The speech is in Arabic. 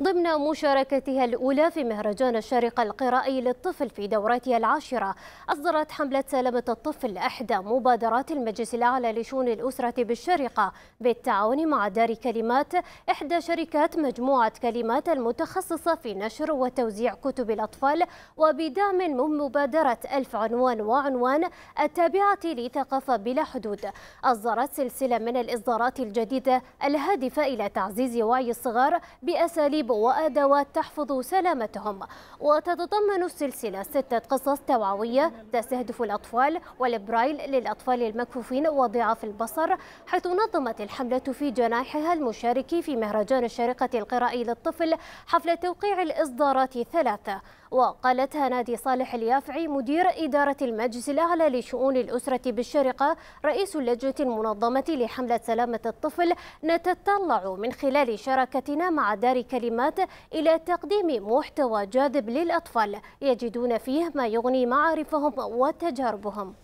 ضمن مشاركتها الأولى في مهرجان الشارقة القرائي للطفل في دوراتها العاشرة أصدرت حملة سلامة الطفل إحدى مبادرات المجلس الأعلى لشؤون الأسرة بالشارقة بالتعاون مع دار كلمات إحدى شركات مجموعة كلمات المتخصصة في نشر وتوزيع كتب الأطفال وبدعم من مبادرة ألف عنوان وعنوان التابعة لثقافة بلا حدود أصدرت سلسلة من الإصدارات الجديدة الهادفة إلى تعزيز وعي الصغار بأساليب تدريب وأدوات تحفظ سلامتهم وتتضمن السلسلة ستة قصص توعوية تستهدف الأطفال والبرايل للأطفال المكفوفين وضعاف البصر حيث نظمت الحملة في جناحها المشارك في مهرجان الشارقة القرائي للطفل حفل توقيع الإصدارات الثلاثة وقالتها نادي صالح اليافعي مدير إدارة المجلس الأعلى لشؤون الأسرة بالشرقة رئيس اللجنة المنظمة لحملة سلامة الطفل نتطلع من خلال شراكتنا مع دار كلمات إلى تقديم محتوى جاذب للأطفال يجدون فيه ما يغني معارفهم وتجاربهم